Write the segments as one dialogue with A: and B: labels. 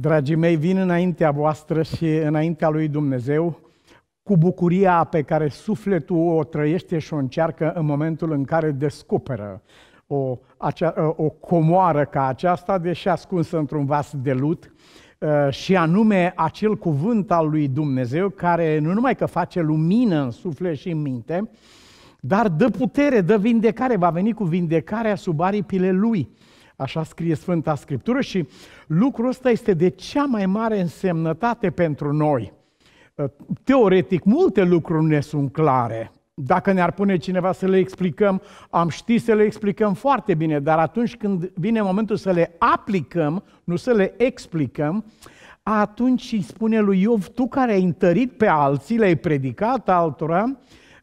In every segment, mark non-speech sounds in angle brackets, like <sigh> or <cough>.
A: Dragii mei, vin înaintea voastră și înaintea lui Dumnezeu cu bucuria pe care sufletul o trăiește și o încearcă în momentul în care descoperă o, acea, ă, o comoară ca aceasta, deși ascunsă într-un vas de lut, ă, și anume acel cuvânt al lui Dumnezeu care nu numai că face lumină în suflet și în minte, dar dă putere, dă vindecare, va veni cu vindecarea sub aripile lui. Așa scrie Sfânta Scriptură și lucrul ăsta este de cea mai mare însemnătate pentru noi. Ă, teoretic, multe lucruri ne sunt clare. Dacă ne-ar pune cineva să le explicăm, am ști să le explicăm foarte bine, dar atunci când vine momentul să le aplicăm, nu să le explicăm, atunci îi spune lui Iov, tu care ai întărit pe alții, le-ai predicat altora,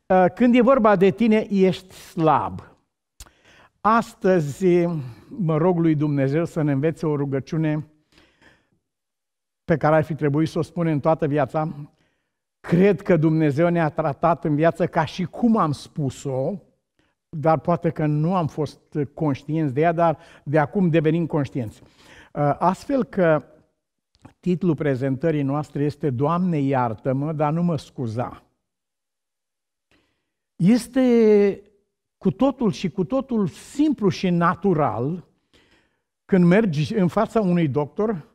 A: ă, când e vorba de tine, ești slab. Astăzi, mă rog lui Dumnezeu să ne învețe o rugăciune pe care ar fi trebuit să o spunem toată viața. Cred că Dumnezeu ne-a tratat în viață ca și cum am spus-o, dar poate că nu am fost conștienți de ea, dar de acum devenim conștienți. Uh, astfel că titlul prezentării noastre este Doamne iartă-mă, dar nu mă scuza. Este cu totul și cu totul simplu și natural, când mergi în fața unui doctor,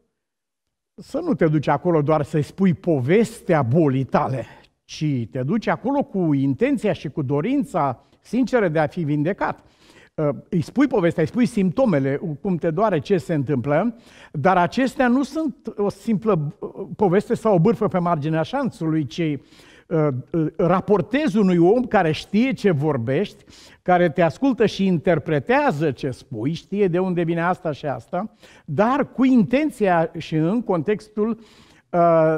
A: să nu te duci acolo doar să-i spui povestea bolii tale, ci te duci acolo cu intenția și cu dorința sinceră de a fi vindecat. Ă, îi spui povestea, îi spui simptomele, cum te doare, ce se întâmplă, dar acestea nu sunt o simplă ă, poveste sau o bârfă pe marginea șanțului, ci Uh, uh, raportezi unui om care știe ce vorbești, care te ascultă și interpretează ce spui, știe de unde vine asta și asta, dar cu intenția și în contextul uh,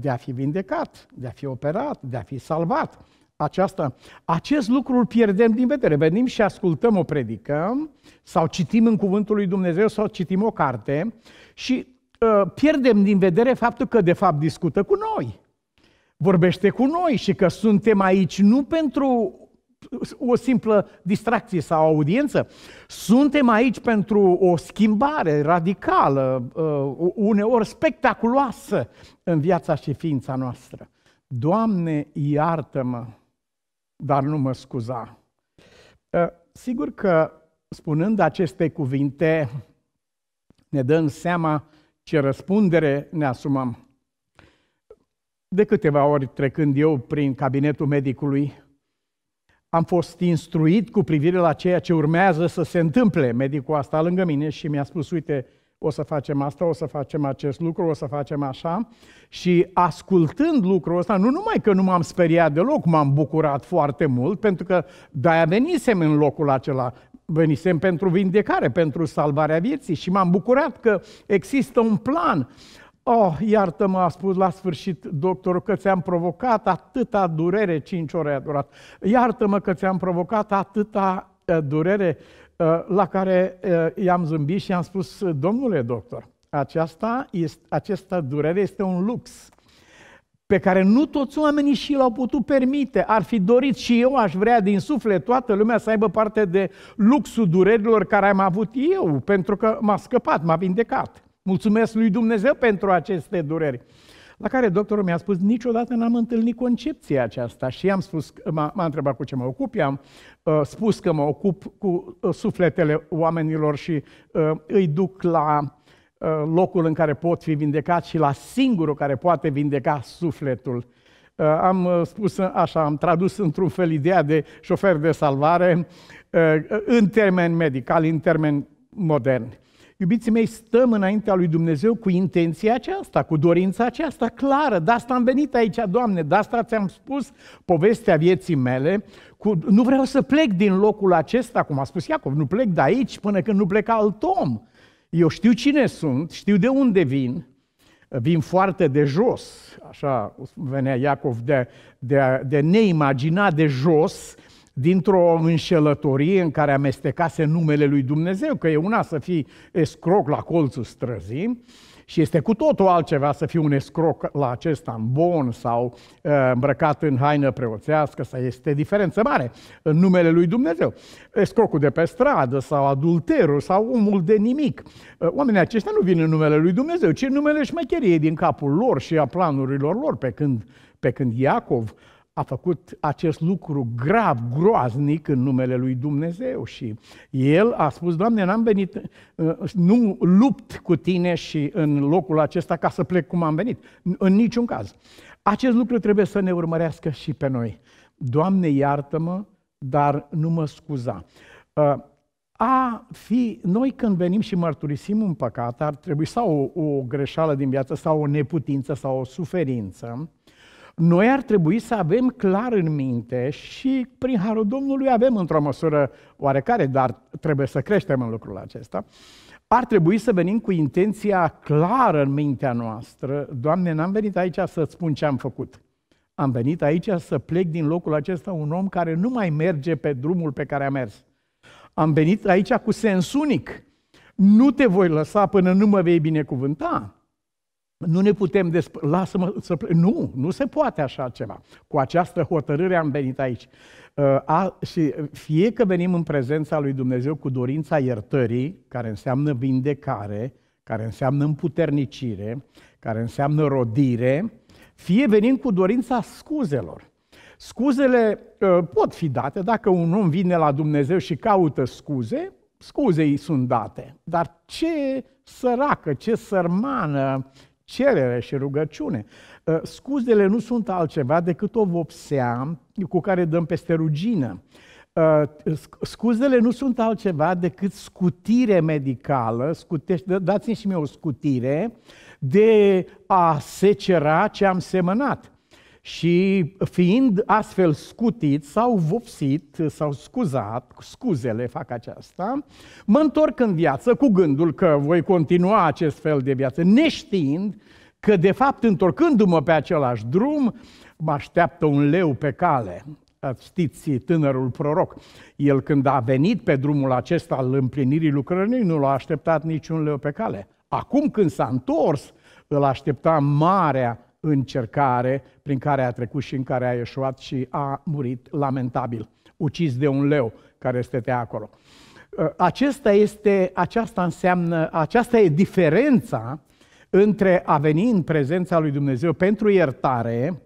A: de a fi vindecat, de a fi operat, de a fi salvat. Aceasta, acest lucru îl pierdem din vedere. Venim și ascultăm o predică sau citim în Cuvântul lui Dumnezeu sau citim o carte și pierdem din vedere faptul că de fapt discută cu noi vorbește cu noi și că suntem aici nu pentru o simplă distracție sau audiență. Suntem aici pentru o schimbare radicală, uh, uneori spectaculoasă în viața și ființa noastră. Doamne, iartă-mă, dar nu mă scuza. Uh, sigur că spunând aceste cuvinte ne dăm seama ce răspundere ne asumăm. De câteva ori trecând eu prin cabinetul medicului, am fost instruit cu privire la ceea ce urmează să se întâmple. Medicul asta lângă mine și mi-a spus, uite, o să facem asta, o să facem acest lucru, o să facem așa. Și ascultând lucrul ăsta, nu numai că nu m-am speriat deloc, m-am bucurat foarte mult, pentru că de-aia venisem în locul acela, venisem pentru vindecare, pentru salvarea vieții și m-am bucurat că există un plan. Oh, iartă-mă, a spus la sfârșit doctorul, că ți-am provocat atâta durere, cinci ore a durat. Iartă-mă că ți-am provocat atâta eh, durere eh, la care eh, i-am zâmbit și am spus, domnule doctor, aceasta este, această durere este un lux pe care nu toți oamenii și l-au putut permite. Ar fi dorit și eu, aș vrea din suflet toată lumea să aibă parte de luxul durerilor care am avut eu, pentru că m-a scăpat, m-a vindecat. Mulțumesc lui Dumnezeu pentru aceste dureri. La care doctorul mi-a spus, niciodată n-am întâlnit concepția aceasta și am spus, m-a, m-a întrebat cu ce mă ocup, i-am uh, spus că mă ocup cu uh, sufletele oamenilor și uh, îi duc la uh, locul în care pot fi vindecat și la singurul care poate vindeca sufletul. Uh, am uh, spus așa, am tradus într-un fel ideea de șofer de salvare uh, în termeni medicali, în termeni moderni. Iubiții mei, stăm înaintea lui Dumnezeu cu intenția aceasta, cu dorința aceasta clară. De asta am venit aici, Doamne, de asta ți-am spus povestea vieții mele. Cu... Nu vreau să plec din locul acesta, cum a spus Iacov, nu plec de aici până când nu pleca alt om. Eu știu cine sunt, știu de unde vin, vin foarte de jos, așa venea Iacov, de, de, de neimaginat de jos, dintr-o înșelătorie în care amestecase numele lui Dumnezeu, că e una să fii escroc la colțul străzii, și este cu totul altceva să fii un escroc la acesta în bon sau uh, îmbrăcat în haină preoțească, să este diferență mare în numele lui Dumnezeu. Escrocul de pe stradă sau adulterul sau omul de nimic. Uh, oamenii aceștia nu vin în numele lui Dumnezeu, ci în numele șmecheriei din capul lor și a planurilor lor, pe când, pe când Iacov a făcut acest lucru grav, groaznic în numele lui Dumnezeu și el a spus, Doamne, n-am venit, uh, nu lupt cu tine și în locul acesta ca să plec cum am venit. În niciun caz. Acest lucru trebuie să ne urmărească și pe noi. Doamne, iartă-mă, dar nu mă scuza. Uh, a fi, noi când venim și mărturisim un păcat, ar trebui sau o, o greșeală din viață, sau o neputință, sau o suferință, noi ar trebui să avem clar în minte și prin harul Domnului avem într-o măsură oarecare, dar trebuie să creștem în lucrul acesta. Ar trebui să venim cu intenția clară în mintea noastră, Doamne, n-am venit aici să-ți spun ce am făcut. Am venit aici să plec din locul acesta un om care nu mai merge pe drumul pe care a mers. Am venit aici cu sens unic. Nu te voi lăsa până nu mă vei binecuvânta. Nu ne putem despre... Lasă-mă să plec. Nu, nu se poate așa ceva. Cu această hotărâre am venit aici. Uh, a, și fie că venim în prezența lui Dumnezeu cu dorința iertării, care înseamnă vindecare, care înseamnă împuternicire, care înseamnă rodire, fie venim cu dorința scuzelor. Scuzele uh, pot fi date dacă un om vine la Dumnezeu și caută scuze, scuzei sunt date. Dar ce săracă, ce sărmană cerere și rugăciune. Ă, scuzele nu sunt altceva decât o vopsea cu care dăm peste rugină. Ă, scuzele nu sunt altceva decât scutire medicală, da, dați-mi și mie o scutire, de a secera ce am semănat. Și fiind astfel scutit, s-au vopsit, s-au scuzat, scuzele fac aceasta, mă întorc în viață cu gândul că voi continua acest fel de viață, neștiind că, de fapt, întorcându-mă pe același drum, mă așteaptă un leu pe cale. Știți, tânărul proroc, el când a venit pe drumul acesta al împlinirii lucrării, nu l-a așteptat niciun leu pe cale. Acum când s-a întors, îl aștepta marea încercare prin care a trecut și în care a ieșuat și a murit lamentabil, ucis de un leu care stătea acolo. Uh, acesta este, aceasta înseamnă, aceasta e diferența între a veni în prezența lui Dumnezeu pentru iertare,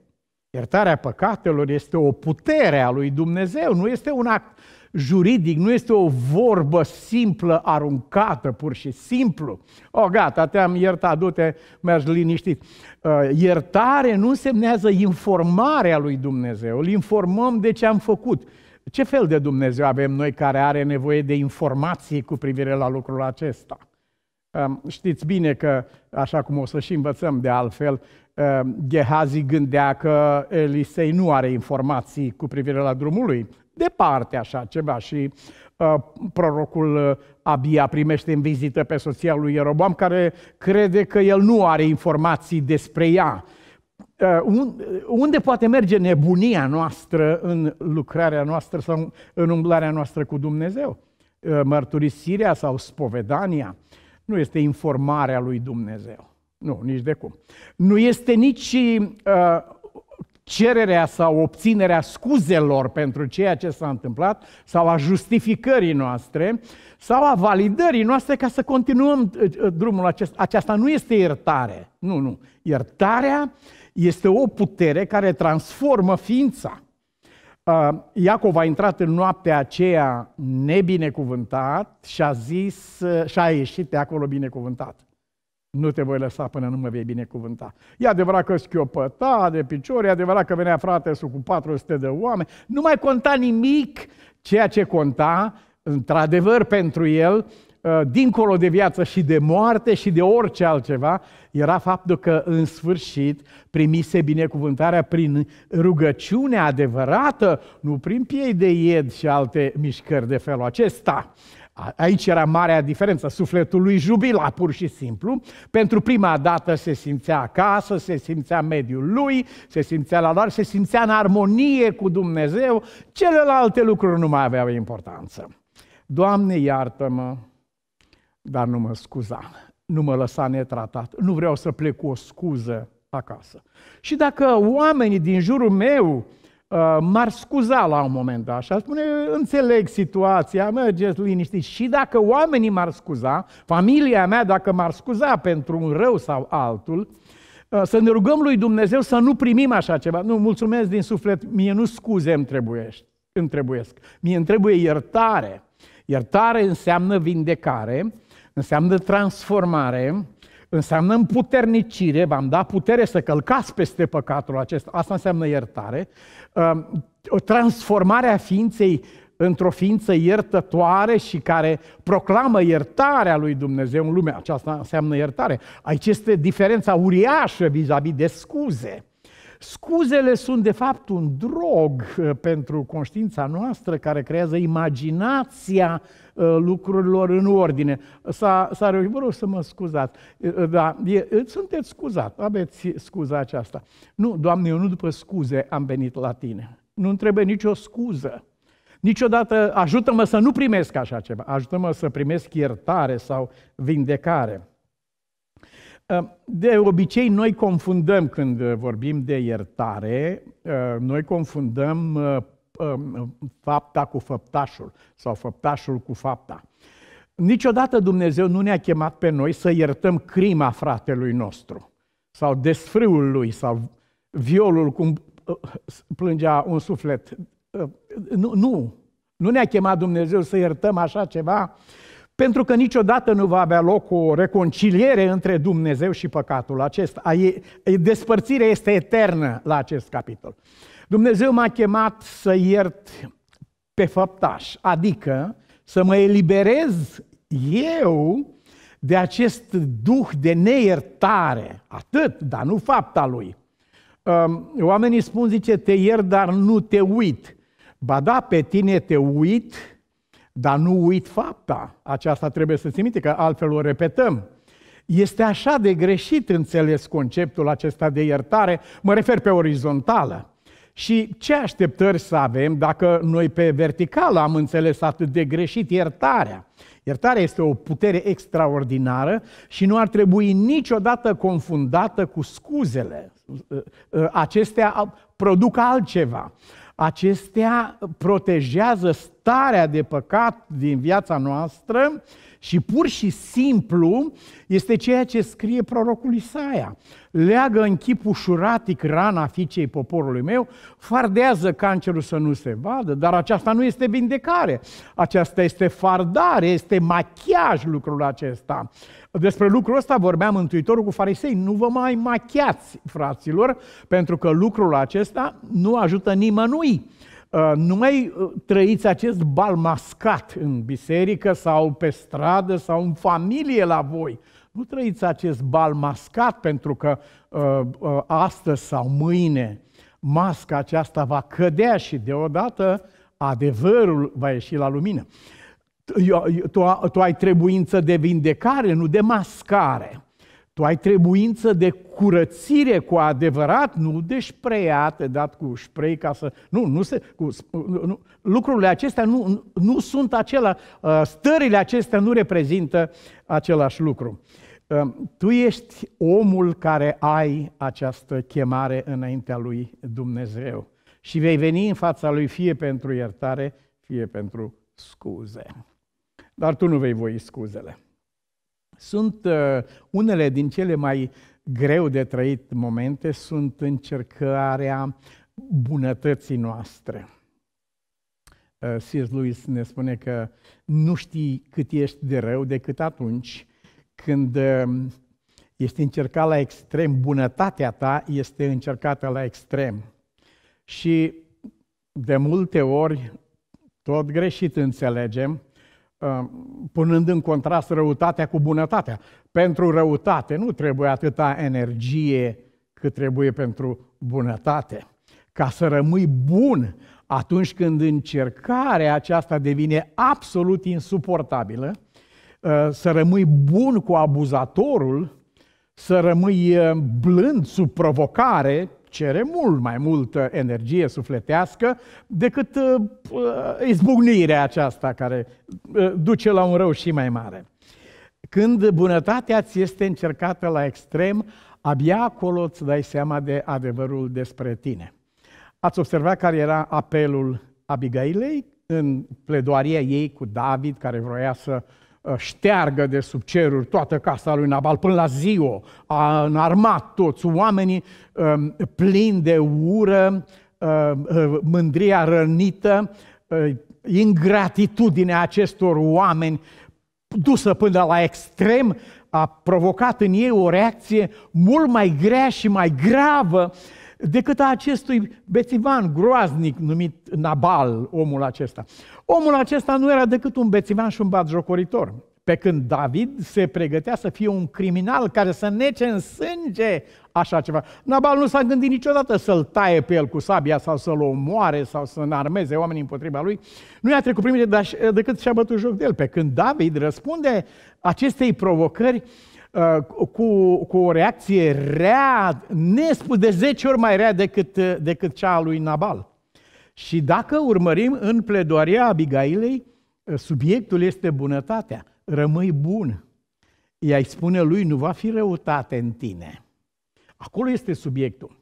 A: iertarea păcatelor este o putere a lui Dumnezeu, nu este un act juridic, nu este o vorbă simplă, aruncată, pur și simplu. O, gata, te-am iertat, du-te, mergi liniștit. Uh, iertare nu însemnează informarea lui Dumnezeu. Îl informăm de ce am făcut. Ce fel de Dumnezeu avem noi care are nevoie de informații cu privire la lucrul acesta? Um, știți bine că, așa cum o să și învățăm de altfel, um, Gehazi gândea că Elisei nu are informații cu privire la drumul lui departe așa ceva și uh, prorocul uh, abia primește în vizită pe soția lui Ieroboam care crede că el nu are informații despre ea. Uh, uh, unde poate merge nebunia noastră în lucrarea noastră sau în umblarea noastră cu Dumnezeu? Uh, mărturisirea sau spovedania nu este informarea lui Dumnezeu. Nu, nici de cum. Nu este nici uh, cererea sau obținerea scuzelor pentru ceea ce s-a întâmplat sau a justificării noastre sau a validării noastre ca să continuăm ă, ă, drumul acesta. Aceasta nu este iertare. Nu, nu. Iertarea este o putere care transformă ființa. Ă, Iacov a intrat în noaptea aceea nebinecuvântat și a zis și a ieșit de acolo binecuvântat nu te voi lăsa până nu mă vei binecuvânta. E adevărat că schiopăta de picior, e adevărat că venea frate cu 400 de oameni, nu mai conta nimic ceea ce conta, într-adevăr, pentru el, ă, dincolo de viață și de moarte și de orice altceva, era faptul că în sfârșit primise binecuvântarea prin rugăciune adevărată, nu prin piei de ied și alte mișcări de felul acesta. Aici era marea diferență. Sufletul lui jubila pur și simplu. Pentru prima dată se simțea acasă, se simțea mediul lui, se simțea la doar, se simțea în armonie cu Dumnezeu. Celelalte lucruri nu mai aveau importanță. Doamne, iartă-mă, dar nu mă scuza, nu mă lăsa netratat, nu vreau să plec cu o scuză acasă. Și dacă oamenii din jurul meu Uh, m-ar scuza la un moment dat și ar spune, înțeleg situația, mergeți liniștit. Și dacă oamenii m-ar scuza, familia mea dacă m-ar scuza pentru un rău sau altul, uh, să ne rugăm lui Dumnezeu să nu primim așa ceva. Nu, mulțumesc din suflet, mie nu scuze îmi, trebuiești, îmi trebuiesc. Mie îmi trebuie iertare. Iertare înseamnă vindecare, înseamnă transformare, Înseamnă împuternicire, v-am dat putere să călcați peste păcatul acesta. Asta înseamnă iertare. Ehm, Transformarea ființei într-o ființă iertătoare și care proclamă iertarea lui Dumnezeu în lumea. Aceasta înseamnă iertare. Aici este diferența uriașă vis-a-vis de scuze. Scuzele sunt, de fapt, un drog uh, pentru conștiința noastră care creează imaginația uh, lucrurilor în ordine. S-a, s-a reușit, vă rog să mă scuzați, uh, da, e, sunteți scuzat, aveți scuza aceasta. Nu, Doamne, eu nu după scuze am venit la Tine. nu trebuie nicio scuză. Niciodată ajută-mă să nu primesc așa ceva, ajută-mă să primesc iertare sau vindecare. De obicei, noi confundăm când uh, vorbim de iertare, uh, noi confundăm uh, um, fapta cu făptașul sau făptașul cu fapta. Niciodată Dumnezeu nu ne-a chemat pe noi să iertăm crima fratelui nostru sau desfrâul lui sau violul, cum plângea un suflet. Nu, nu, nu ne-a chemat Dumnezeu să iertăm așa ceva pentru că niciodată nu va avea loc o reconciliere între Dumnezeu și păcatul acesta. Despărțirea este eternă la acest capitol. Dumnezeu m-a chemat să iert pe făptaș, adică să mă eliberez eu de acest duh de neiertare, atât, dar nu fapta lui. Um, oamenii spun, zice, te iert, dar nu te uit. Ba da, pe tine te uit, dar nu uit fapta, aceasta trebuie să ți minte, că altfel o repetăm. Este așa de greșit înțeles conceptul acesta de iertare, mă refer pe orizontală. Și ce așteptări să avem dacă noi pe verticală am înțeles atât de greșit iertarea? Iertarea este o putere extraordinară și nu ar trebui niciodată confundată cu scuzele. Acestea produc altceva. Acestea protejează starea de păcat din viața noastră și pur și simplu este ceea ce scrie prorocul Isaia. Leagă în chip ușuratic rana fiicei poporului meu, fardează cancerul să nu se vadă, dar aceasta nu este vindecare. Aceasta este fardare, este machiaj lucrul acesta. Despre lucrul ăsta vorbea Mântuitorul cu farisei. Nu vă mai machiați, fraților, pentru că lucrul acesta nu ajută nimănui Uh, nu mai uh, trăiți acest bal mascat în biserică sau pe stradă sau în familie la voi. Nu trăiți acest bal mascat pentru că uh, astăzi sau mâine masca aceasta va cădea și deodată adevărul va ieși la lumină. Tu, tu ai trebuință de vindecare, nu de mascare. Tu ai trebuință de curățire cu adevărat, nu de spreiate, dat cu spray ca să... Nu, nu se... Cu, nu, lucrurile acestea nu, nu sunt acela... Uh, stările acestea nu reprezintă același lucru. Uh, tu ești omul care ai această chemare înaintea lui Dumnezeu și vei veni în fața lui fie pentru iertare, fie pentru scuze. Dar tu nu vei voi scuzele. Sunt uh, unele din cele mai greu de trăit momente, sunt încercarea bunătății noastre. Uh, C.S. Lewis ne spune că nu știi cât ești de rău decât atunci când uh, um, ești încercat la extrem, bunătatea ta este încercată la extrem. Și de multe ori, tot greșit înțelegem, Um, punând în contrast răutatea cu bunătatea. Pentru răutate nu trebuie atâta energie cât trebuie pentru bunătate. Ca să rămâi bun atunci când încercarea aceasta devine absolut insuportabilă, uh, să rămâi bun cu abuzatorul, să rămâi uh, blând sub provocare, cere mult mai multă energie sufletească decât uh, uh, izbucnirea aceasta care uh, duce la un rău și mai mare. Când bunătatea ți este încercată la extrem, abia acolo îți dai seama de adevărul despre tine. Ați observat care era apelul Abigailei în pledoaria ei cu David, care vroia să uh, Uh, șteargă de sub ceruri toată casa lui Nabal, până la ziua, a înarmat toți oamenii um, plini de ură, um, uh, mândria rănită, uh, ingratitudinea acestor oameni dusă până la extrem, a provocat în ei o reacție mult mai grea și mai gravă decât a acestui bețivan groaznic numit Nabal, omul acesta. Omul acesta nu era decât un bețivan și un batjocoritor, pe când David se pregătea să fie un criminal care să nece în sânge așa ceva. Nabal nu s-a gândit niciodată să-l taie pe el cu sabia sau să-l omoare sau să înarmeze oamenii împotriva lui. Nu i-a trecut primit decât și-a bătut joc de el. Pe când David răspunde acestei provocări Uh, cu, cu o reacție rea, nespus, de 10 ori mai rea decât, uh, decât cea a lui Nabal. Și dacă urmărim în pledoaria Abigailei, uh, subiectul este bunătatea. Rămâi bun. Ea îi spune lui, nu va fi răutate în tine. Acolo este subiectul.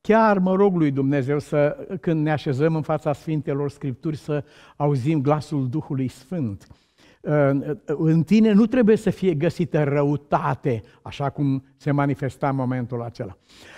A: Chiar mă rog lui Dumnezeu să, când ne așezăm în fața Sfintelor Scripturi, să auzim glasul Duhului Sfânt în tine nu trebuie să fie găsită răutate, așa cum se manifesta în momentul acela.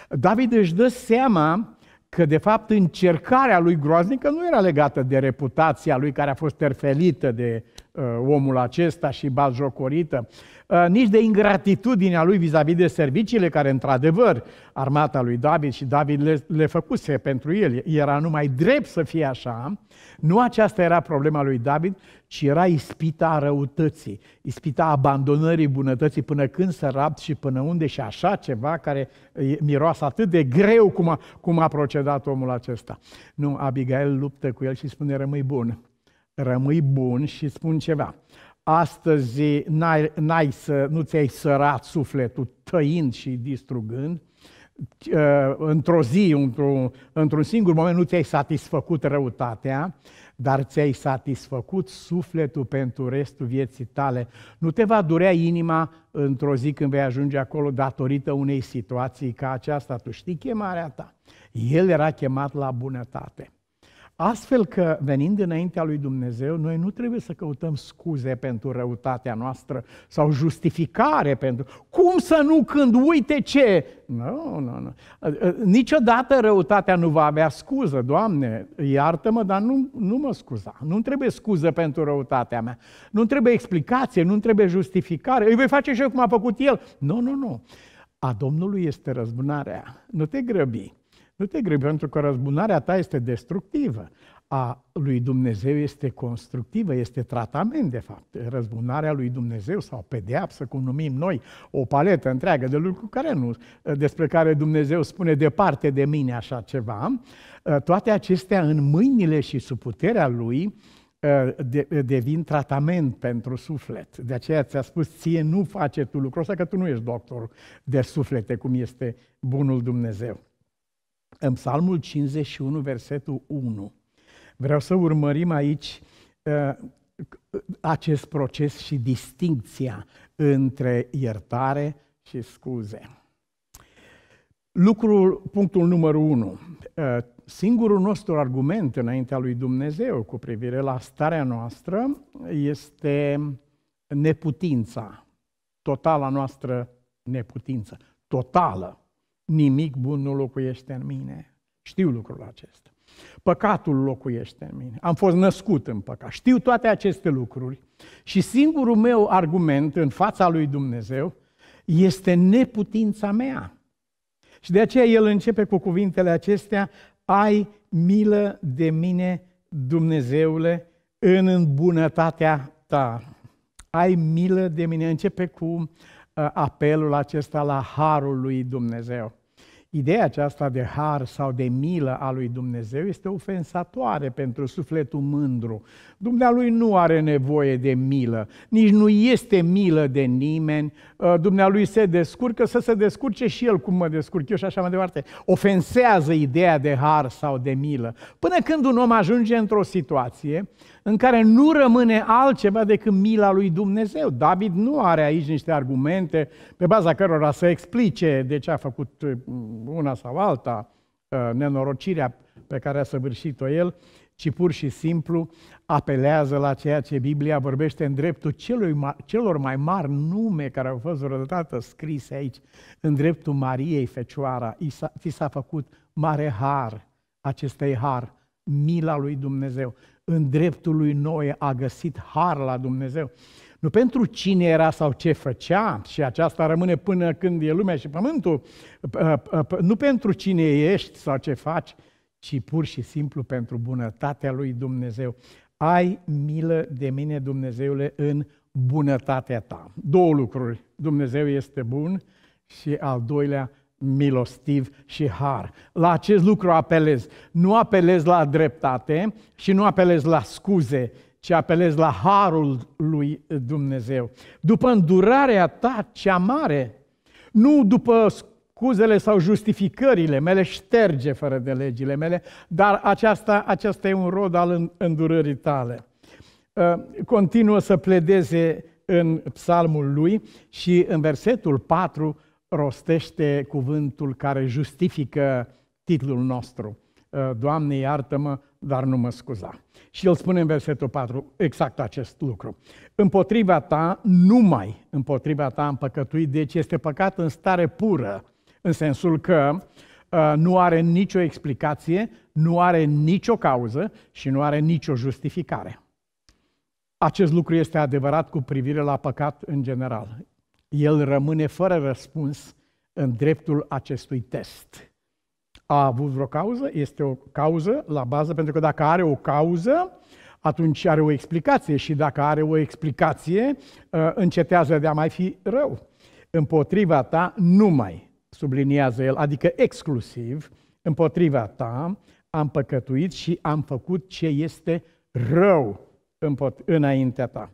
A: David își dă seama că de fapt încercarea lui groaznică nu era legată de reputația lui care a fost terfelită de Uh, omul acesta și baljocorită, uh, nici de ingratitudinea lui vis-a-vis de serviciile care, într-adevăr, armata lui David și David le, le făcuse pentru el. Era numai drept să fie așa. Nu aceasta era problema lui David, ci era ispita răutății, ispita abandonării bunătății până când să rapt și până unde și așa ceva care miroase atât de greu cum a, cum a procedat omul acesta. Nu, Abigail luptă cu el și spune rămâi bun rămâi bun și spun ceva. Astăzi n-ai, n-ai să, nu ți-ai sărat sufletul tăind și distrugând, ă, într-o zi, într-un, într-un singur moment, nu ți-ai satisfăcut răutatea, dar ți-ai satisfăcut sufletul pentru restul vieții tale. Nu te va durea inima într-o zi când vei ajunge acolo datorită unei situații ca aceasta. Tu știi chemarea ta. El era chemat la bunătate. Astfel că, venind înaintea lui Dumnezeu, noi nu trebuie să căutăm scuze pentru răutatea noastră sau justificare pentru... Cum să nu când uite ce? Nu, nu, nu. Niciodată răutatea nu va avea scuză, Doamne, iartă-mă, dar nu, nu mă scuza. nu trebuie scuză pentru răutatea mea. nu trebuie explicație, nu trebuie justificare. Îi voi face și eu cum a făcut el. Nu, nu, nu. A Domnului este răzbunarea. Nu te grăbi. Nu te grăbi, pentru că răzbunarea ta este destructivă. A lui Dumnezeu este constructivă, este tratament, de fapt. Răzbunarea lui Dumnezeu sau pedeapsă, cum numim noi, o paletă întreagă de lucruri care nu, despre care Dumnezeu spune departe de mine așa ceva, toate acestea în mâinile și sub puterea lui, ă, de, devin tratament pentru suflet. De aceea ți-a spus, ție nu face tu lucrul ăsta, că tu nu ești doctor de suflete, cum este bunul Dumnezeu în Psalmul 51, versetul 1. Vreau să urmărim aici uh, acest proces și distincția între iertare și scuze. Lucrul, punctul numărul 1. Uh, singurul nostru argument înaintea lui Dumnezeu cu privire la starea noastră este neputința, totala noastră neputință, totală nimic bun nu locuiește în mine. Știu lucrul acesta. Păcatul locuiește în mine. Am fost născut în păcat. Știu toate aceste lucruri și singurul meu argument în fața lui Dumnezeu este neputința mea. Și de aceea el începe cu cuvintele acestea, ai milă de mine, Dumnezeule, în bunătatea ta. Ai milă de mine. Începe cu Uh, apelul acesta la harul lui Dumnezeu. Ideea aceasta de har sau de milă a lui Dumnezeu este ofensatoare pentru sufletul mândru. Dumnealui nu are nevoie de milă, nici nu este milă de nimeni. Uh, dumnealui se descurcă să se descurce și el cum mă descurc eu și așa mai departe. Ofensează ideea de har sau de milă. Până când un om ajunge într-o situație în care nu rămâne altceva decât mila lui Dumnezeu. David nu are aici niște argumente pe baza cărora să explice de ce a făcut uh, una sau alta uh, nenorocirea pe care a săvârșit-o el, ci pur și simplu apelează la ceea ce Biblia vorbește în dreptul celui, celor mai mari nume care au fost vreodată scrise aici, în dreptul Mariei Fecioara. Ți s-a făcut mare har acestei har, mila lui Dumnezeu în dreptul lui Noe a găsit har la Dumnezeu. Nu pentru cine era sau ce făcea, și aceasta rămâne până când e lumea și pământul, nu pentru cine ești sau ce faci, ci pur și simplu pentru bunătatea lui Dumnezeu. Ai milă de mine, Dumnezeule, în bunătatea ta. Două lucruri. Dumnezeu este bun și al doilea, milostiv și har. La acest lucru apelez. Nu apelez la dreptate și nu apelez la scuze, ci apelez la harul lui Dumnezeu. După îndurarea ta cea mare, nu după scuzele sau justificările mele, șterge fără de legile mele, dar aceasta, aceasta e un rod al îndurării tale. Uh, continuă să pledeze în psalmul lui și în versetul 4 rostește cuvântul care justifică titlul nostru. Uh, Doamne, iartă-mă, dar nu mă scuza. Și el spune în versetul 4 exact acest lucru. Împotriva ta, numai împotriva ta am păcătuit, deci este păcat în stare pură, în sensul că uh, nu are nicio explicație, nu are nicio cauză și nu are nicio justificare. Acest lucru este adevărat cu privire la păcat în general el rămâne fără răspuns în dreptul acestui test. A avut vreo cauză? Este o cauză la bază, pentru că dacă are o cauză, atunci are o explicație și dacă are o explicație, ă, încetează de a mai fi rău. Împotriva ta numai, subliniază el, adică exclusiv, împotriva ta am păcătuit și am făcut ce este rău înaintea ta.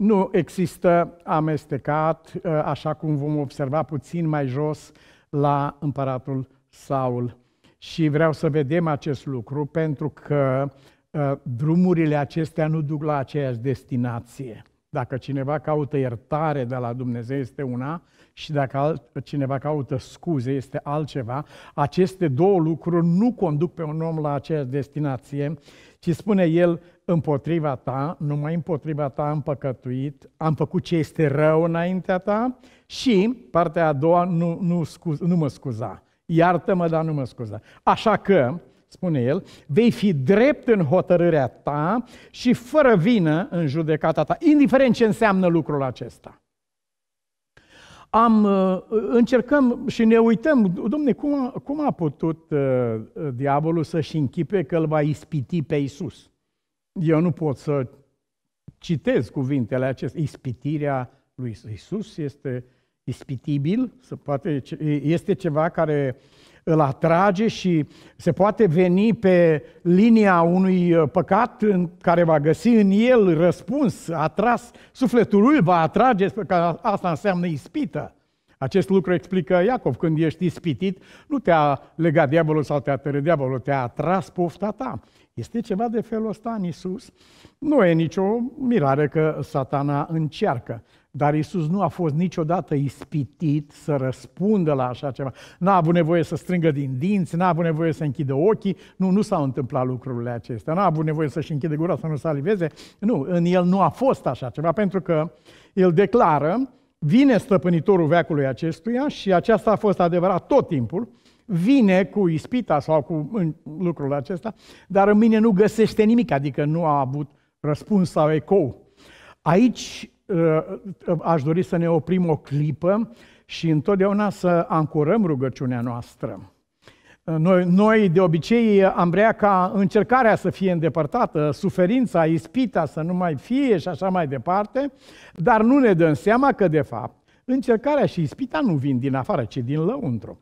A: Nu există amestecat, ă, așa cum vom observa puțin mai jos la împăratul Saul. Și vreau să vedem acest lucru pentru că ă, drumurile acestea nu duc la aceeași destinație. Dacă cineva caută iertare de la Dumnezeu este una și dacă cineva caută scuze este altceva, aceste două lucruri nu conduc pe un om la aceeași destinație, ci spune el împotriva ta, numai împotriva ta am păcătuit, am făcut ce este rău înaintea ta și, partea a doua, nu, nu, scu, nu mă scuza. Iartă-mă, dar nu mă scuza. Așa că, spune el, vei fi drept în hotărârea ta și fără vină în judecata ta, indiferent ce înseamnă lucrul acesta. Am, uh, încercăm și ne uităm, domne, cum, cum a putut uh, diavolul să-și închipe că îl va ispiti pe Isus? Eu nu pot să citez cuvintele acestea. Ispitirea lui Isus este ispitibil, se poate, este ceva care îl atrage și se poate veni pe linia unui uh, păcat în care va găsi în el răspuns, atras, sufletul lui va atrage, că asta înseamnă ispită. Acest lucru explică Iacov, când ești ispitit, nu te-a legat diavolul sau te-a tărât diavolul, te-a atras pofta ta. Este ceva de felul ăsta în Isus. Nu e nicio mirare că satana încearcă, dar Isus nu a fost niciodată ispitit să răspundă la așa ceva. N-a avut nevoie să strângă din dinți, n-a avut nevoie să închidă ochii. Nu, nu s-au întâmplat lucrurile acestea. N-a avut nevoie să-și închide gura, să nu saliveze. Nu, în el nu a fost așa ceva, pentru că el declară, vine stăpânitorul veacului acestuia și aceasta a fost adevărat tot timpul, vine cu ispita sau cu lucrul acesta, dar în mine nu găsește nimic, adică nu a avut răspuns sau ecou. Aici uh, uh, aș dori să ne oprim o clipă și întotdeauna să ancorăm rugăciunea noastră. Uh, noi, noi de obicei am vrea ca încercarea să fie îndepărtată, suferința, ispita să nu mai fie și așa mai departe, dar nu ne dăm seama că de fapt încercarea și ispita nu vin din afară, ci din lăuntru.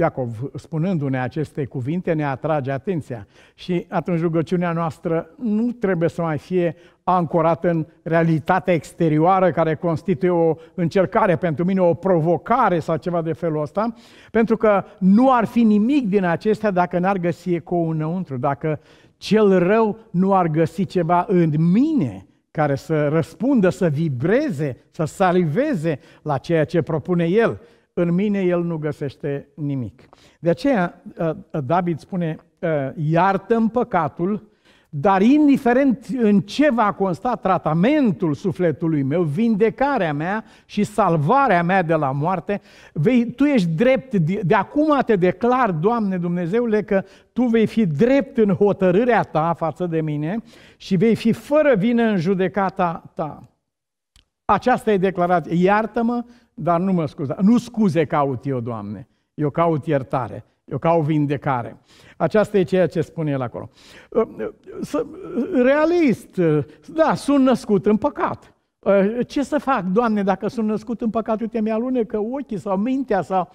A: Iacov, spunându-ne aceste cuvinte, ne atrage atenția. Și atunci rugăciunea noastră nu trebuie să mai fie ancorată în realitatea exterioară care constituie o încercare pentru mine, o provocare sau ceva de felul ăsta, pentru că nu ar fi nimic din acestea dacă n-ar găsi ecou înăuntru, dacă cel rău nu ar găsi ceva în mine care să răspundă, să vibreze, să saliveze la ceea ce propune el în mine el nu găsește nimic. De aceea ă, ă, David spune, ă, iartă-mi păcatul, dar indiferent în ce va consta tratamentul sufletului meu, vindecarea mea și salvarea mea de la moarte, vei, tu ești drept, de acum te declar, Doamne Dumnezeule, că tu vei fi drept în hotărârea ta față de mine și vei fi fără vină în judecata ta. Aceasta e declarația. Iartă-mă dar nu mă scuze. Nu scuze caut eu, Doamne. Eu caut iertare. Eu caut vindecare. Aceasta e ceea ce spune el acolo. Uh, uh, uh, realist. Da, sunt născut în păcat. Ce să fac, Doamne, dacă sunt născut în păcat? Uite, mi alunecă ochii sau mintea sau...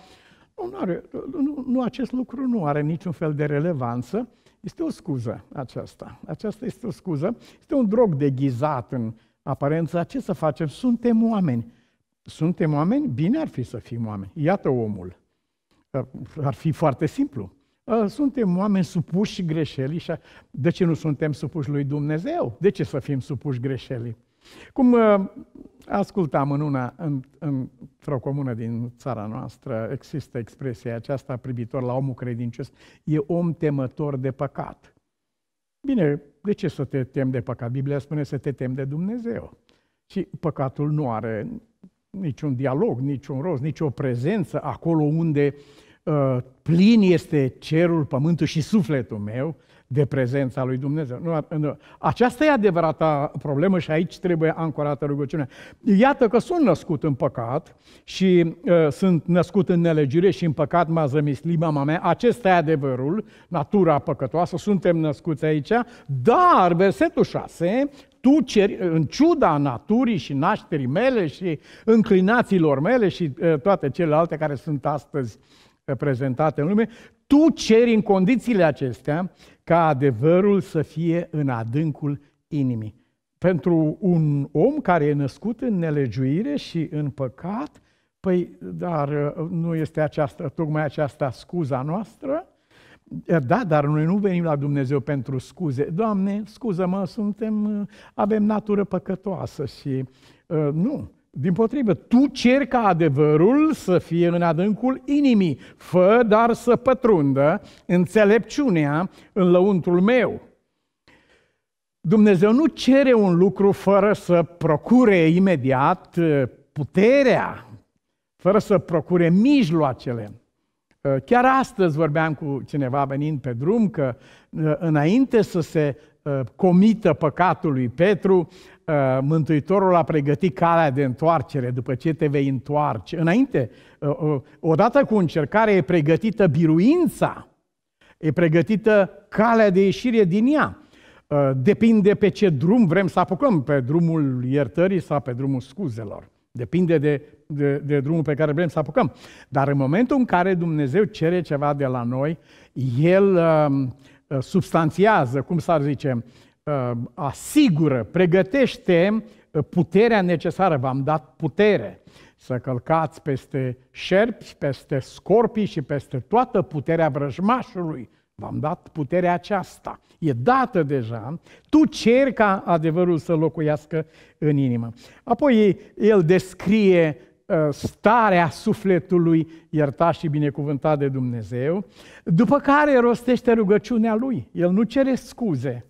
A: Nu, nu, are, nu, nu, acest lucru nu are niciun fel de relevanță. Este o scuză aceasta. Aceasta este o scuză. Este un drog deghizat în aparență. Ce să facem? Suntem oameni. Suntem oameni? Bine ar fi să fim oameni. Iată omul. Ă, ar fi foarte simplu. Ă, suntem oameni supuși greșelii și de ce nu suntem supuși lui Dumnezeu? De ce să fim supuși greșelii? Cum ă, ascultam în una, în, într-o comună din țara noastră, există expresia aceasta privitor la omul credincios, e om temător de păcat. Bine, de ce să te temi de păcat? Biblia spune să te temi de Dumnezeu. Și păcatul nu are niciun dialog, niciun rost, nicio prezență acolo unde uh, plin este cerul, pământul și sufletul meu de prezența lui Dumnezeu. Nu, nu. Aceasta e adevărata problemă și aici trebuie ancorată rugăciunea. Iată că sunt născut în păcat și uh, sunt născut în nelegire și în păcat m-a zămislit mama mea. Acesta e adevărul, natura păcătoasă, suntem născuți aici, dar versetul 6 tu ceri, în ciuda naturii și nașterii mele și înclinațiilor mele și toate celelalte care sunt astăzi prezentate în lume, tu ceri în condițiile acestea ca adevărul să fie în adâncul inimii. Pentru un om care e născut în nelegiuire și în păcat, păi, dar nu este aceasta, tocmai aceasta scuza noastră? Da, dar noi nu venim la Dumnezeu pentru scuze. Doamne, scuză-mă, suntem, uh, avem natură păcătoasă și uh, nu. Din potrivă, tu ceri ca adevărul să fie în adâncul inimii. Fă, dar să pătrundă înțelepciunea în lăuntrul meu. Dumnezeu nu cere un lucru fără să procure imediat uh, puterea, fără să procure mijloacele. Uh, chiar astăzi vorbeam cu cineva venind pe drum că uh, înainte să se uh, comită păcatul lui Petru, Mântuitorul a pregătit calea de întoarcere după ce te vei întoarce. Înainte, odată cu încercare, e pregătită biruința, e pregătită calea de ieșire din ea. Depinde pe ce drum vrem să apucăm, pe drumul iertării sau pe drumul scuzelor. Depinde de de, de drumul pe care vrem să apucăm. Dar în momentul în care Dumnezeu cere ceva de la noi, El uh, uh substanțiază, cum s-ar zice, uh, asigură, pregătește uh, puterea necesară. V-am dat putere să călcați peste șerpi, peste scorpii și peste toată puterea vrăjmașului. V-am dat puterea aceasta. E dată deja. Tu ceri ca adevărul să locuiască în inimă. Apoi el descrie Uh, starea sufletului iertat și binecuvântat de Dumnezeu, după care rostește rugăciunea lui. El nu cere scuze,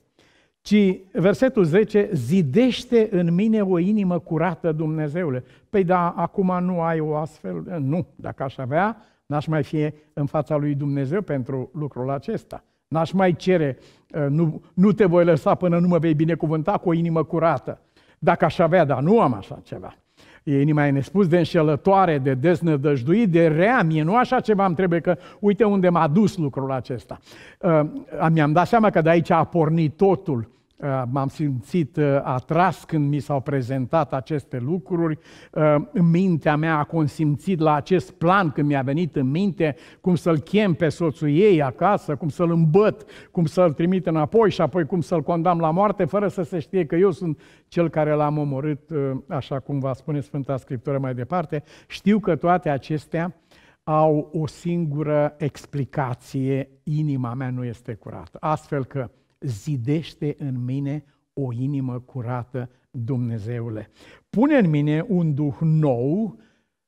A: ci versetul 10, zidește în mine o inimă curată, Dumnezeule. Păi da, acum nu ai o astfel, uh, nu, dacă aș avea, n-aș mai fi în fața lui Dumnezeu pentru lucrul acesta. N-aș mai cere, uh, nu, nu te voi lăsa până nu mă vei binecuvânta cu o inimă curată. Dacă aș avea, dar nu am așa ceva. E inima e nespus de înșelătoare, de deznădăjduit, de rea. Mie nu așa ceva îmi trebuie, că uite unde m-a dus lucrul acesta. Uh, mi-am dat seama că de aici a pornit totul. Uh, m-am simțit uh, atras când mi s-au prezentat aceste lucruri, uh, mintea mea a consimțit la acest plan când mi-a venit în minte cum să-l chem pe soțul ei acasă, cum să-l îmbăt, cum să-l trimit înapoi și apoi cum să-l condamn la moarte, fără să se știe că eu sunt cel care l-am omorât, așa cum va spune Sfânta Scriptură mai departe. Știu că toate acestea au o singură explicație, inima mea nu este curată. Astfel că zidește în mine o inimă curată, Dumnezeule. Pune în mine un duh nou,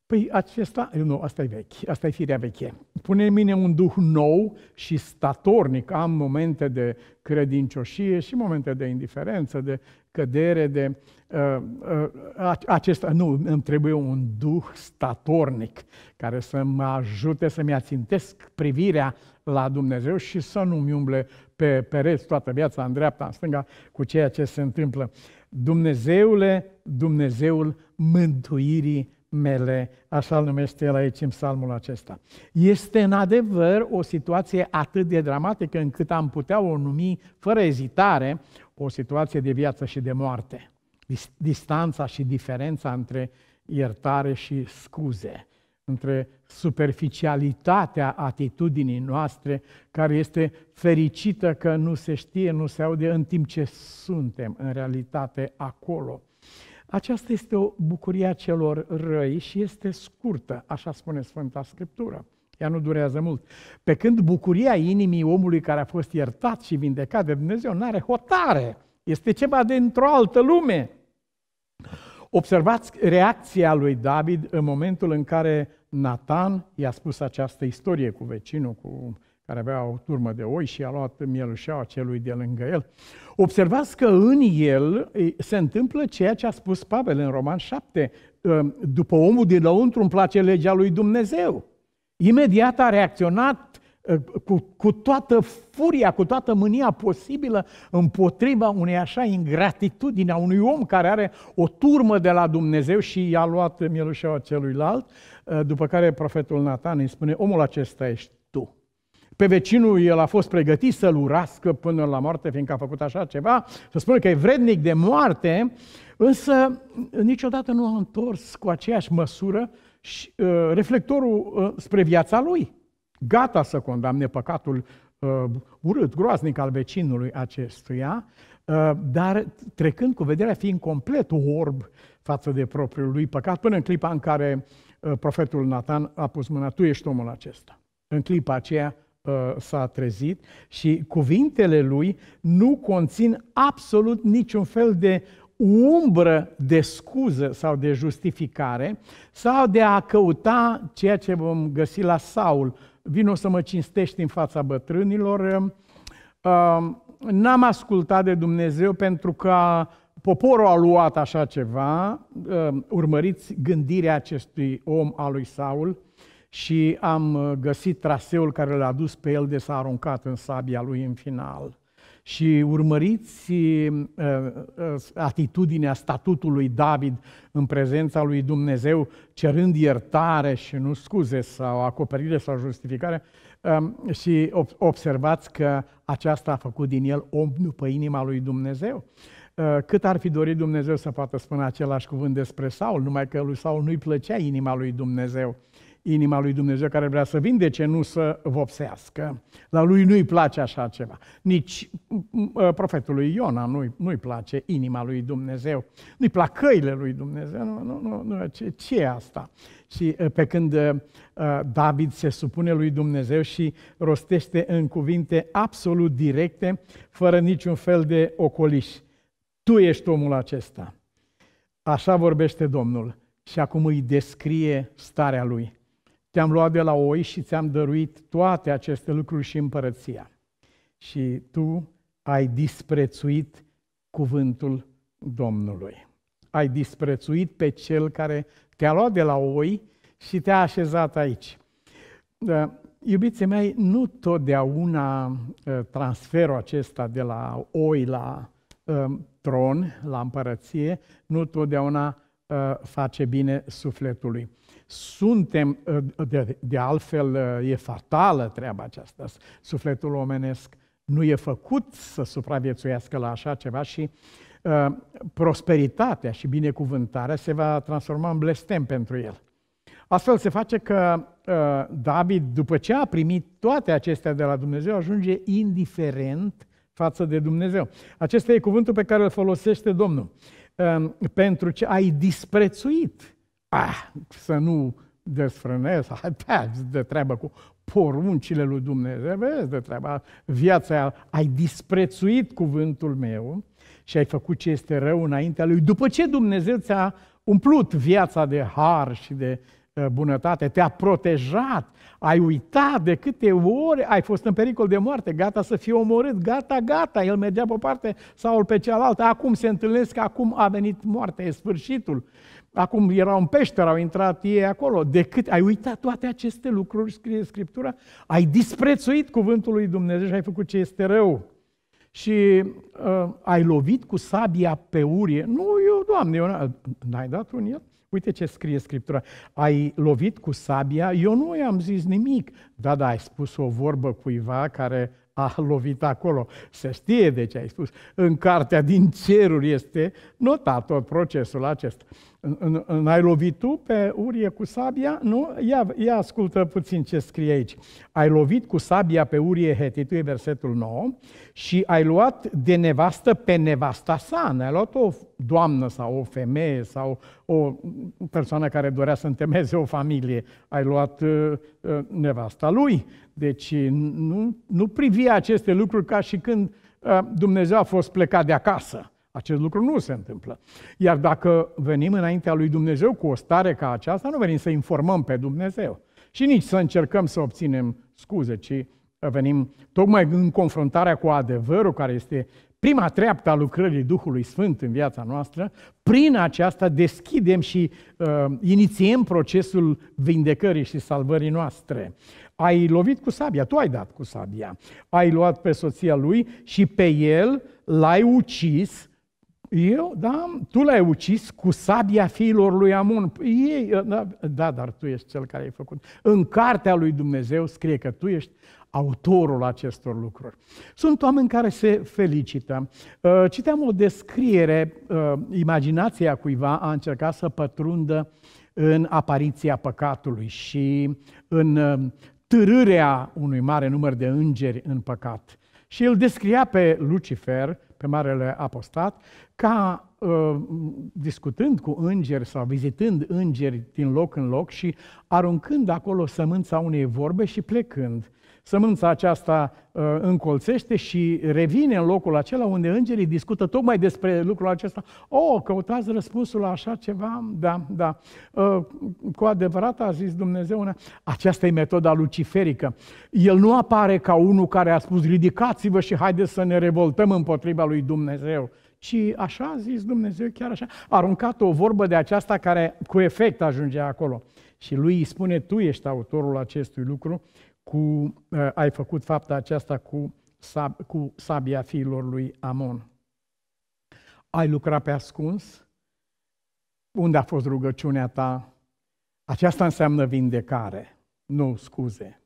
A: Păi acesta, nu, asta e vechi, asta e firea veche. Pune în mine un duh nou și statornic. Am momente de credincioșie și momente de indiferență, de cădere, de... Uh, uh, acesta, nu, îmi trebuie un duh statornic care să mă ajute să-mi ațintesc privirea la Dumnezeu și să nu-mi umble pe pereți toată viața, în dreapta, în stânga, cu ceea ce se întâmplă. Dumnezeule, Dumnezeul mântuirii mele, așa numește el aici în psalmul acesta. Este în adevăr o situație atât de dramatică încât am putea o numi, fără ezitare, o situație de viață și de moarte. Distanța și diferența între iertare și scuze între superficialitatea atitudinii noastre, care este fericită că nu se știe, nu se aude, în timp ce suntem în realitate acolo. Aceasta este o bucurie a celor răi și este scurtă, așa spune Sfânta Scriptură. Ea nu durează mult. Pe când bucuria inimii omului care a fost iertat și vindecat de Dumnezeu nu are hotare. Este ceva dintr-o altă lume. Observați reacția lui David în momentul în care Natan i-a spus această istorie cu vecinul, cu care avea o turmă de oi și a luat mielușeaua celui de lângă el. Observați că în el se întâmplă ceea ce a spus Pavel în Roman 7. Ă, după omul lăuntru îmi place legea lui Dumnezeu. Imediat a reacționat ă, cu, cu toată furia, cu toată mânia posibilă împotriva unei așa ingratitudine a unui om care are o turmă de la Dumnezeu și i-a luat mielușeaua celuilalt. Eh, după care profetul Nathan îi spune, omul acesta ești tu. Pe vecinul el a fost pregătit să-l urască până la moarte, fiindcă a făcut așa ceva, să spună că e vrednic de moarte, însă niciodată nu a întors cu aceeași măsură și, uh, reflectorul uh, spre viața lui. Gata să condamne păcatul uh, urât, groaznic al vecinului acestuia, uh, dar trecând cu vederea fiind complet orb față de propriul lui păcat, până în clipa în care uh, Uh, profetul Nathan a pus mâna, tu ești omul acesta. În clipa aceea uh, s-a trezit și cuvintele lui nu conțin absolut niciun fel de umbră de scuză sau de justificare sau de a căuta ceea ce vom găsi la Saul. Vino să mă cinstești în fața bătrânilor. Uh, n-am ascultat de Dumnezeu pentru că poporul a luat așa ceva, uh, urmăriți gândirea acestui om al lui Saul și am uh, găsit traseul care l-a dus pe el de s-a aruncat în sabia lui în final. Și urmăriți uh, atitudinea statutului David în prezența lui Dumnezeu, cerând iertare și nu scuze sau acoperire sau justificare, um, și observați că aceasta a făcut din el om după inima lui Dumnezeu. Eh, cât ar fi dorit Dumnezeu să poată spune același cuvânt despre Saul, numai că lui Saul nu-i plăcea inima lui Dumnezeu, inima lui Dumnezeu care vrea să vindece, nu să vopsească. La lui nu-i place așa ceva. Nici eh, profetului Iona nu-i, nu-i place inima lui Dumnezeu, nu-i plac căile lui Dumnezeu, nu, nu, nu, nu ce, ce e asta? Și eh, pe când David se supune lui Dumnezeu și rostește în cuvinte absolut directe, fără niciun fel de ocoliși tu ești omul acesta. Așa vorbește Domnul și acum îi descrie starea lui. Te-am luat de la oi și ți-am dăruit toate aceste lucruri și împărăția. Și tu ai disprețuit cuvântul Domnului. Ai disprețuit pe cel care te-a luat de la oi și te-a așezat aici. Da, iubiții mei, nu totdeauna ă, transferul acesta de la oi la ă, tron, la împărăție, nu totdeauna uh, face bine sufletului. Suntem, uh, de, de altfel uh, e fatală treaba aceasta, sufletul omenesc nu e făcut să supraviețuiască la așa ceva și uh, prosperitatea și binecuvântarea se va transforma în blestem pentru el. Astfel se face că uh, David, după ce a primit toate acestea de la Dumnezeu, ajunge indiferent față de Dumnezeu. Acesta e cuvântul pe care îl folosește Domnul. Ehm, pentru ce ai disprețuit. Ah, să nu <laughs> da, de treabă cu poruncile lui Dumnezeu, vezi de treaba, viața, ai disprețuit cuvântul meu și ai făcut ce este rău înaintea lui, după ce Dumnezeu ți-a umplut viața de har și de Uh, bunătate, te-a protejat, ai uitat de câte ori ai fost în pericol de moarte, gata să fie omorât, gata, gata, el mergea pe o parte sau pe cealaltă, acum se întâlnesc, acum a venit moartea, e sfârșitul. Acum erau în peșteră, au intrat ei acolo. De cât ai uitat toate aceste lucruri, scrie Scriptura, ai disprețuit cuvântul lui Dumnezeu și ai făcut ce este rău. Și uh, ai lovit cu sabia pe urie. Nu eu, Doamne, eu n-ai dat un el? Uite ce scrie Scriptura. Ai lovit cu sabia? Eu nu i-am zis nimic. Da, da, ai spus o vorbă cuiva care a lovit acolo. Se știe de ce ai spus. În cartea din ceruri este notat tot procesul acesta. N-ai lovit tu pe Urie cu sabia? Nu? Ia, ia ascultă puțin ce scrie aici. Ai lovit cu sabia pe Urie Hetitul, e versetul 9, și ai luat de nevastă pe nevasta sa. N-ai luat o doamnă sau o femeie sau o persoană care dorea să întemeze o familie. Ai luat uh, uh, nevasta lui. Deci nu, nu privi aceste lucruri ca și când uh, Dumnezeu a fost plecat de acasă acest lucru nu se întâmplă. Iar dacă venim înaintea lui Dumnezeu cu o stare ca aceasta, nu venim să informăm pe Dumnezeu. Și nici să încercăm să obținem scuze, ci venim tocmai în confruntarea cu adevărul care este prima treaptă a lucrării Duhului Sfânt în viața noastră, prin aceasta deschidem și uh, inițiem procesul vindecării și salvării noastre. Ai lovit cu sabia, tu ai dat cu sabia, ai luat pe soția lui și pe el l-ai ucis eu, da, tu l-ai ucis cu sabia fiilor lui Amun. Ei, da, da, dar tu ești cel care ai făcut. În cartea lui Dumnezeu scrie că tu ești autorul acestor lucruri. Sunt oameni care se felicită. Uh, citeam o descriere, uh, imaginația cuiva a încercat să pătrundă în apariția păcatului și în uh, târârea unui mare număr de îngeri în păcat. Și el descria pe Lucifer pe Marele Apostat, ca uh, discutând cu îngeri sau vizitând îngeri din loc în loc și aruncând acolo sămânța unei vorbe și plecând sămânța aceasta uh, încolțește și revine în locul acela unde îngerii discută tocmai despre lucrul acesta. O, oh, căutați răspunsul la așa ceva? Da, da. Uh, cu adevărat a zis Dumnezeu, aceasta e metoda luciferică. El nu apare ca unul care a spus ridicați-vă și haideți să ne revoltăm împotriva lui Dumnezeu Și așa a zis Dumnezeu, chiar așa. A aruncat o vorbă de aceasta care cu efect ajungea acolo. Și lui îi spune, tu ești autorul acestui lucru cu, uh, ai făcut fapta aceasta cu, sab, cu sabia fiilor lui Amon. Ai lucrat pe ascuns? Unde a fost rugăciunea ta? Aceasta înseamnă vindecare, nu scuze.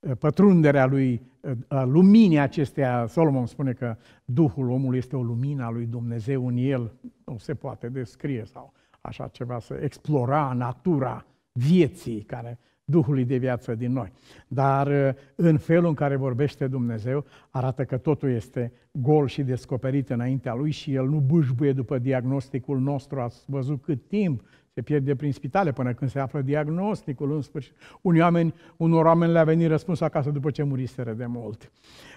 A: Eh, pătrunderea lui, eh, luminii acesteia, Solomon spune că Duhul omului este o lumină a lui Dumnezeu în el, nu se poate descrie sau așa ceva, să explora natura vieții care Duhului de viață din noi. Dar uh, în felul în care vorbește Dumnezeu, arată că totul este gol și descoperit înaintea Lui și El nu bâșbuie după diagnosticul nostru. Ați văzut cât timp se pierde prin spitale până când se află diagnosticul în sfârșit. Unii oameni, unor oameni le-a venit răspuns acasă după ce muriseră de mult.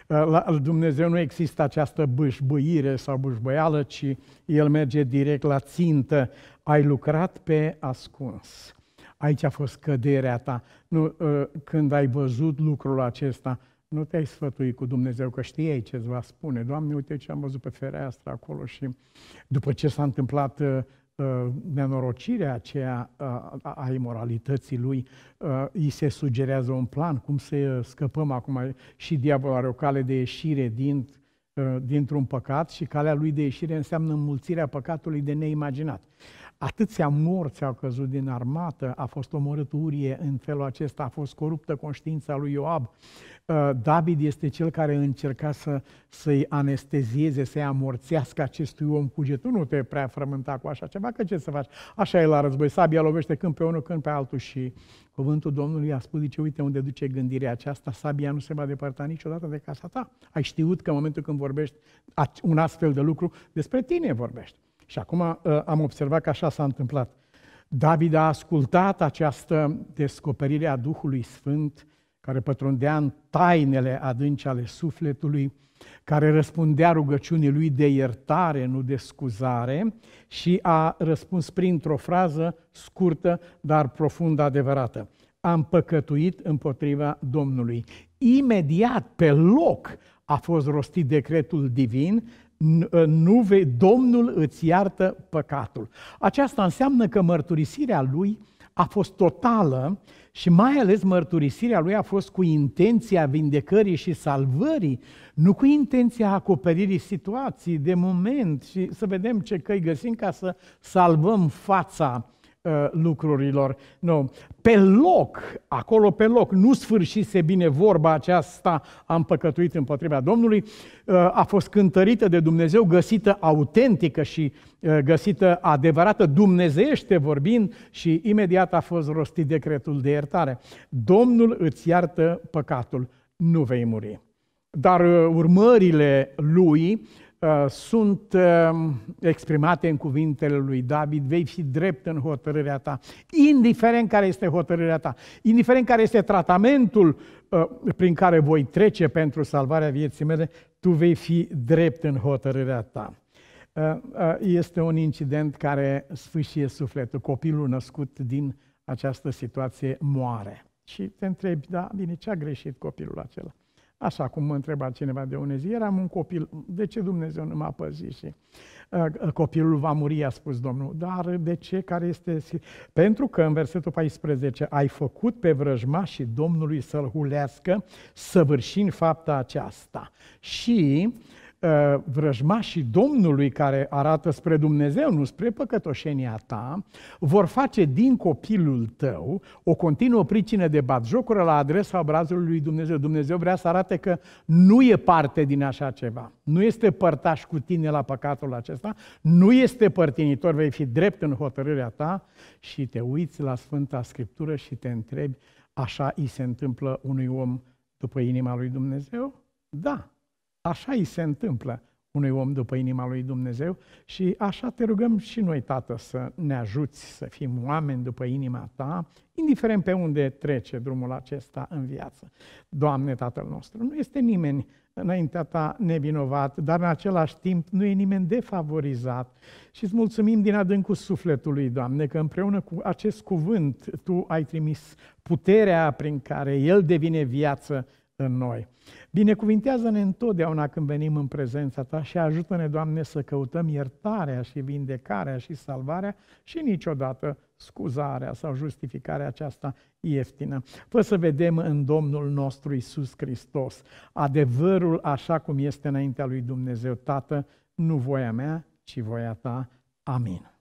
A: Uh, la Dumnezeu nu există această bâșbâire sau bâșbăială, ci El merge direct la țintă. Ai lucrat pe ascuns aici a fost căderea ta. Nu, ă, când ai văzut lucrul acesta, nu te-ai sfătui cu Dumnezeu, că știai ce îți va spune. Doamne, uite ce am văzut pe fereastră acolo și după ce s-a întâmplat ă, ă, nenorocirea aceea a imoralității lui, îi se sugerează un plan, cum să scăpăm acum. Și diavolul are o cale de ieșire din, dintr-un păcat și calea lui de ieșire înseamnă înmulțirea păcatului de neimaginat. Atâția morți au căzut din armată, a fost omorât Urie în felul acesta, a fost coruptă conștiința lui Ioab. Uh, David este cel care încerca să, să-i anestezieze, să-i amorțească acestui om cugetul, nu te prea frământa cu așa ceva, că ce să faci? Așa e la război, sabia lovește când pe unul, când pe altul și cuvântul Domnului a spus, zice, uite unde duce gândirea aceasta, sabia nu se va depărta niciodată de casa ta. Ai știut că în momentul când vorbești un astfel de lucru, despre tine vorbești. Și acum uh, am observat că așa s-a întâmplat. David a ascultat această descoperire a Duhului Sfânt, care pătrundea în tainele adânci ale sufletului, care răspundea rugăciunii lui de iertare, nu de scuzare, și a răspuns printr-o frază scurtă, dar profund adevărată. Am păcătuit împotriva Domnului. Imediat, pe loc, a fost rostit decretul divin Ă, nu vei, Domnul îți iartă păcatul. Aceasta înseamnă că mărturisirea lui a fost totală și mai ales mărturisirea lui a fost cu intenția vindecării și salvării, nu cu intenția acoperirii situației de moment și să vedem ce căi găsim ca să salvăm fața Uh, lucrurilor. Nu. Pe loc, acolo pe loc, nu sfârșise bine vorba aceasta, am păcătuit împotriva Domnului, uh, a fost cântărită de Dumnezeu, găsită autentică și uh, găsită adevărată, dumnezeiește vorbind și imediat a fost rostit decretul de iertare. Domnul îți iartă păcatul, nu vei muri. Dar urmările lui Uh, sunt uh, exprimate în cuvintele lui David, vei fi drept în hotărârea ta, indiferent care este hotărârea ta, indiferent care este tratamentul uh, prin care voi trece pentru salvarea vieții mele, tu vei fi drept în hotărârea ta. Este un incident care sfâșie sufletul. Copilul născut din această situație moare. Și te întrebi, da, bine, ce a greșit copilul acela? Așa cum mă întreba cineva de unde zi, eram un copil, de ce Dumnezeu nu m-a păzit? Și ă, ă, copilul va muri, a spus Domnul. Dar de ce? Care este? Pentru că în versetul 14, ai făcut pe vrăjmașii Domnului să-l hulească, săvârșind fapta aceasta. Și uh, Ă, vrăjmașii Domnului care arată spre Dumnezeu, nu spre păcătoșenia ta, vor face din copilul tău o continuă pricină de batjocură la adresa obrazului lui Dumnezeu. Dumnezeu vrea să arate că nu e parte din așa ceva. Nu este părtaș cu tine la păcatul acesta, nu este părtinitor, vei fi drept în hotărârea ta și te uiți la Sfânta Scriptură și te întrebi, așa îi se întâmplă unui om după inima lui Dumnezeu? Da, Așa îi se întâmplă unui om după inima lui Dumnezeu și așa te rugăm și noi, Tată, să ne ajuți să fim oameni după inima Ta, indiferent pe unde trece drumul acesta în viață. Doamne, Tatăl nostru, nu este nimeni înaintea Ta nevinovat, dar în același timp nu e nimeni defavorizat și îți mulțumim din adâncul sufletului, Doamne, că împreună cu acest cuvânt Tu ai trimis puterea prin care El devine viață în noi. Binecuvintează-ne întotdeauna când venim în prezența Ta și ajută-ne, Doamne, să căutăm iertarea și vindecarea și salvarea și niciodată scuzarea sau justificarea aceasta ieftină. Fă să vedem în Domnul nostru Isus Hristos adevărul așa cum este înaintea lui Dumnezeu Tată, nu voia mea, ci voia Ta. Amin.